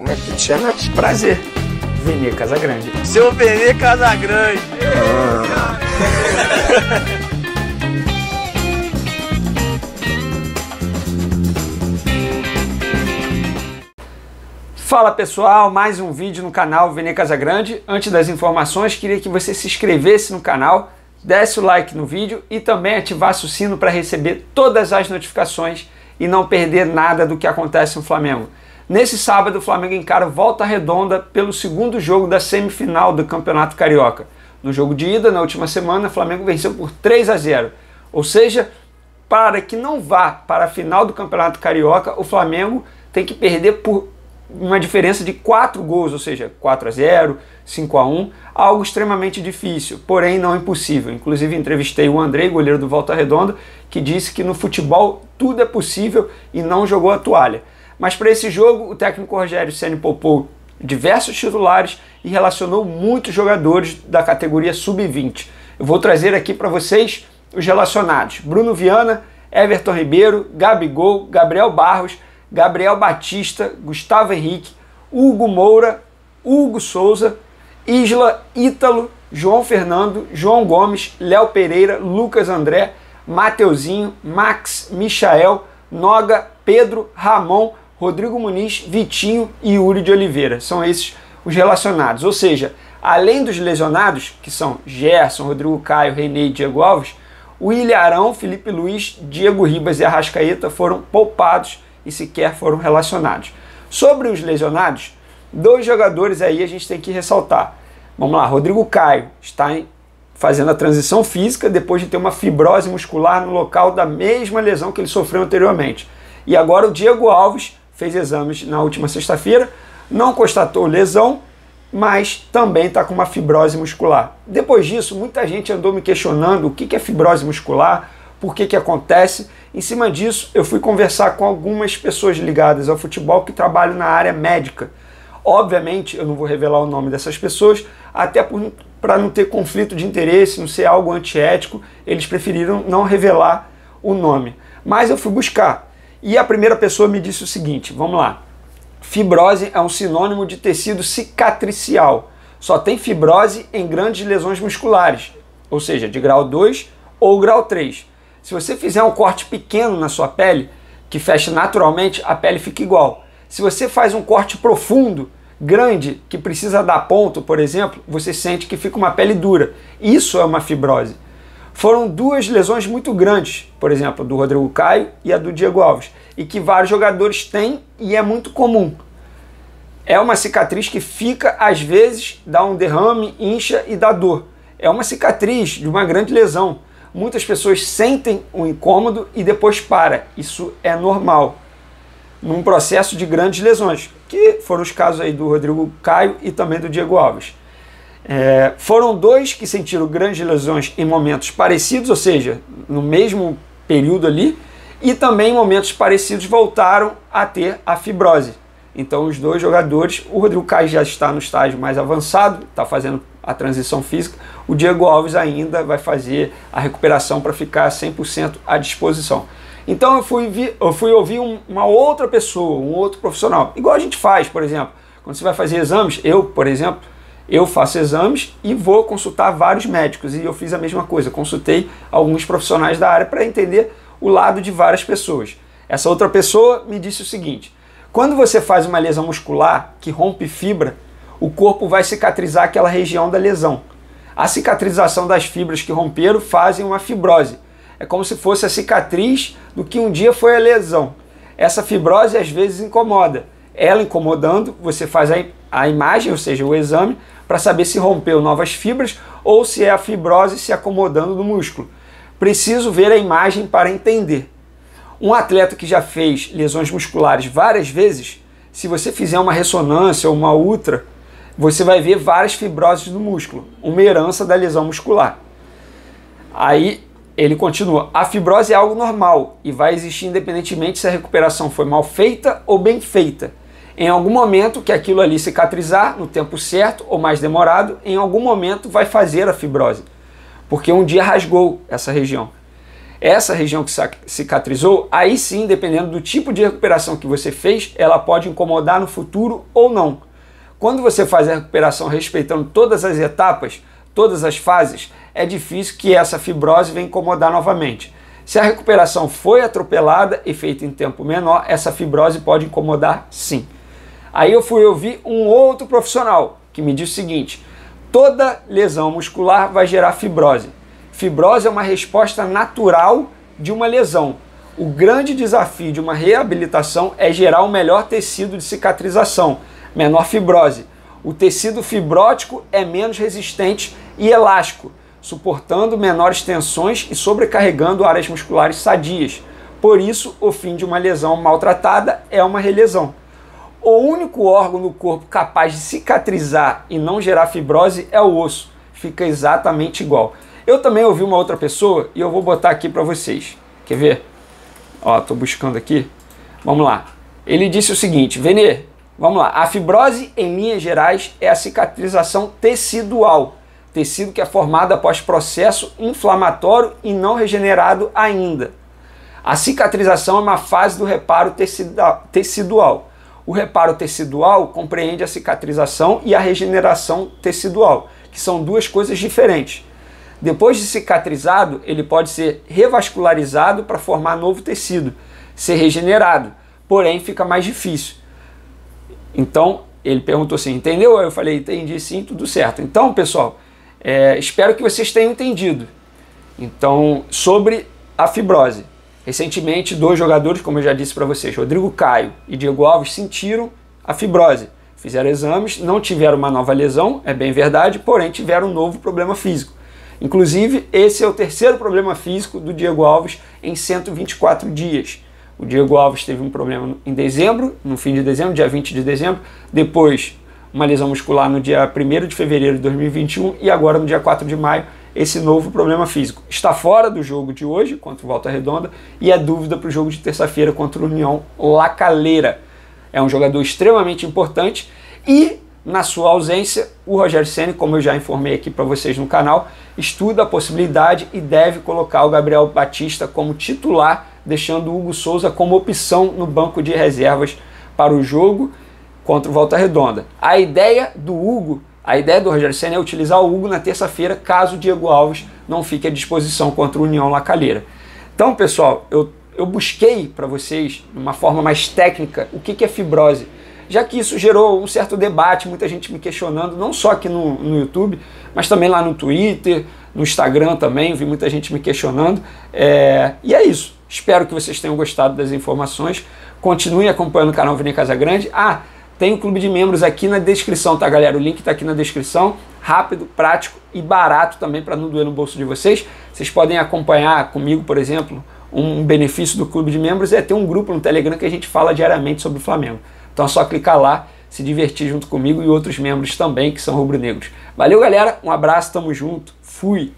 Como é que te chama? Prazer. Venê Casagrande. Seu Venê Casagrande. Fala pessoal, mais um vídeo no canal Venê Casagrande. Antes das informações, queria que você se inscrevesse no canal, desse o like no vídeo e também ativasse o sino para receber todas as notificações e não perder nada do que acontece no Flamengo. Nesse sábado, o Flamengo encara volta redonda pelo segundo jogo da semifinal do Campeonato Carioca. No jogo de ida, na última semana, o Flamengo venceu por 3 a 0. Ou seja, para que não vá para a final do Campeonato Carioca, o Flamengo tem que perder por uma diferença de 4 gols, ou seja, 4 a 0, 5 a 1, algo extremamente difícil, porém não impossível. Inclusive entrevistei o André, goleiro do Volta Redonda, que disse que no futebol tudo é possível e não jogou a toalha. Mas para esse jogo, o técnico Rogério Ceni poupou diversos titulares e relacionou muitos jogadores da categoria sub-20. Eu vou trazer aqui para vocês os relacionados: Bruno Viana, Everton Ribeiro, Gabigol, Gabriel Barros, Gabriel Batista, Gustavo Henrique, Hugo Moura, Hugo Souza, Isla Ítalo, João Fernando, João Gomes, Léo Pereira, Lucas André, Mateuzinho, Max, Michael, Noga, Pedro, Ramon, Rodrigo Muniz, Vitinho e Yuri de Oliveira. São esses os relacionados. Ou seja, além dos lesionados, que são Gerson, Rodrigo Caio, René e Diego Alves, o Ilharão, Felipe Luiz, Diego Ribas e Arrascaeta foram poupados e sequer foram relacionados. Sobre os lesionados, dois jogadores aí a gente tem que ressaltar. Vamos lá, Rodrigo Caio está fazendo a transição física depois de ter uma fibrose muscular no local da mesma lesão que ele sofreu anteriormente. E agora o Diego Alves fez exames na última sexta-feira, não constatou lesão, mas também está com uma fibrose muscular. Depois disso, muita gente andou me questionando o que é fibrose muscular, por que, que acontece. Em cima disso, eu fui conversar com algumas pessoas ligadas ao futebol que trabalham na área médica. Obviamente, eu não vou revelar o nome dessas pessoas, até para não ter conflito de interesse, não ser algo antiético, eles preferiram não revelar o nome. Mas eu fui buscar. E a primeira pessoa me disse o seguinte: vamos lá. Fibrose é um sinônimo de tecido cicatricial. Só tem fibrose em grandes lesões musculares, ou seja, de grau 2 ou grau 3. Se você fizer um corte pequeno na sua pele, que fecha naturalmente, a pele fica igual. Se você faz um corte profundo, grande, que precisa dar ponto, por exemplo, você sente que fica uma pele dura. Isso é uma fibrose foram duas lesões muito grandes, por exemplo, a do Rodrigo Caio e a do Diego Alves, e que vários jogadores têm e é muito comum. É uma cicatriz que fica, às vezes, dá um derrame, incha e dá dor. É uma cicatriz de uma grande lesão. Muitas pessoas sentem o um incômodo e depois para. Isso é normal. Num processo de grandes lesões, que foram os casos aí do Rodrigo Caio e também do Diego Alves. É, foram dois que sentiram grandes lesões em momentos parecidos, ou seja, no mesmo período ali, e também em momentos parecidos voltaram a ter a fibrose. Então, os dois jogadores, o Rodrigo Caio já está no estágio mais avançado, está fazendo a transição física, o Diego Alves ainda vai fazer a recuperação para ficar 100% à disposição. Então, eu fui, vi, eu fui ouvir um, uma outra pessoa, um outro profissional, igual a gente faz, por exemplo, quando você vai fazer exames, eu, por exemplo eu faço exames e vou consultar vários médicos. E eu fiz a mesma coisa, consultei alguns profissionais da área para entender o lado de várias pessoas. Essa outra pessoa me disse o seguinte: quando você faz uma lesão muscular que rompe fibra, o corpo vai cicatrizar aquela região da lesão. A cicatrização das fibras que romperam fazem uma fibrose. É como se fosse a cicatriz do que um dia foi a lesão. Essa fibrose às vezes incomoda. Ela incomodando, você faz a, a imagem, ou seja, o exame, para saber se rompeu novas fibras ou se é a fibrose se acomodando no músculo. Preciso ver a imagem para entender. Um atleta que já fez lesões musculares várias vezes, se você fizer uma ressonância ou uma ultra, você vai ver várias fibroses no músculo, uma herança da lesão muscular. Aí ele continua: a fibrose é algo normal e vai existir independentemente se a recuperação foi mal feita ou bem feita. Em algum momento que aquilo ali cicatrizar, no tempo certo ou mais demorado, em algum momento vai fazer a fibrose, porque um dia rasgou essa região. Essa região que cicatrizou, aí sim, dependendo do tipo de recuperação que você fez, ela pode incomodar no futuro ou não. Quando você faz a recuperação respeitando todas as etapas, todas as fases, é difícil que essa fibrose venha incomodar novamente. Se a recuperação foi atropelada e feita em tempo menor, essa fibrose pode incomodar sim. Aí eu fui ouvir um outro profissional que me disse o seguinte: toda lesão muscular vai gerar fibrose. Fibrose é uma resposta natural de uma lesão. O grande desafio de uma reabilitação é gerar o um melhor tecido de cicatrização, menor fibrose. O tecido fibrótico é menos resistente e elástico, suportando menores tensões e sobrecarregando áreas musculares sadias. Por isso, o fim de uma lesão maltratada é uma relesão. O único órgão do corpo capaz de cicatrizar e não gerar fibrose é o osso. Fica exatamente igual. Eu também ouvi uma outra pessoa e eu vou botar aqui para vocês. Quer ver? Ó, tô buscando aqui. Vamos lá. Ele disse o seguinte, Venê, vamos lá. A fibrose, em linhas gerais, é a cicatrização tecidual. Tecido que é formado após processo inflamatório e não regenerado ainda. A cicatrização é uma fase do reparo tecidual. O reparo tecidual compreende a cicatrização e a regeneração tecidual, que são duas coisas diferentes. Depois de cicatrizado, ele pode ser revascularizado para formar novo tecido, ser regenerado, porém fica mais difícil. Então, ele perguntou assim: entendeu? Eu falei: entendi sim, tudo certo. Então, pessoal, é, espero que vocês tenham entendido. Então, sobre a fibrose. Recentemente, dois jogadores, como eu já disse para vocês, Rodrigo Caio e Diego Alves, sentiram a fibrose. Fizeram exames, não tiveram uma nova lesão, é bem verdade, porém tiveram um novo problema físico. Inclusive, esse é o terceiro problema físico do Diego Alves em 124 dias. O Diego Alves teve um problema em dezembro, no fim de dezembro, dia 20 de dezembro, depois uma lesão muscular no dia 1 de fevereiro de 2021 e agora no dia 4 de maio esse novo problema físico. Está fora do jogo de hoje contra o Volta Redonda e é dúvida para o jogo de terça-feira contra o União Lacaleira. É um jogador extremamente importante e na sua ausência, o Rogério Ceni, como eu já informei aqui para vocês no canal, estuda a possibilidade e deve colocar o Gabriel Batista como titular, deixando o Hugo Souza como opção no banco de reservas para o jogo contra o Volta Redonda. A ideia do Hugo a ideia do Rogério Senna é utilizar o Hugo na terça-feira, caso o Diego Alves não fique à disposição contra o União Lacalheira. Então, pessoal, eu, eu busquei para vocês, de uma forma mais técnica, o que, que é fibrose já que isso gerou um certo debate, muita gente me questionando, não só aqui no, no YouTube, mas também lá no Twitter, no Instagram também, vi muita gente me questionando. É, e é isso. Espero que vocês tenham gostado das informações. Continuem acompanhando o canal Vini Casa Grande. Ah, tem o clube de membros aqui na descrição, tá, galera? O link está aqui na descrição. Rápido, prático e barato também para não doer no bolso de vocês. Vocês podem acompanhar comigo, por exemplo, um benefício do clube de membros é ter um grupo no Telegram que a gente fala diariamente sobre o Flamengo. Então é só clicar lá, se divertir junto comigo e outros membros também que são rubro-negros. Valeu, galera. Um abraço, tamo junto. Fui.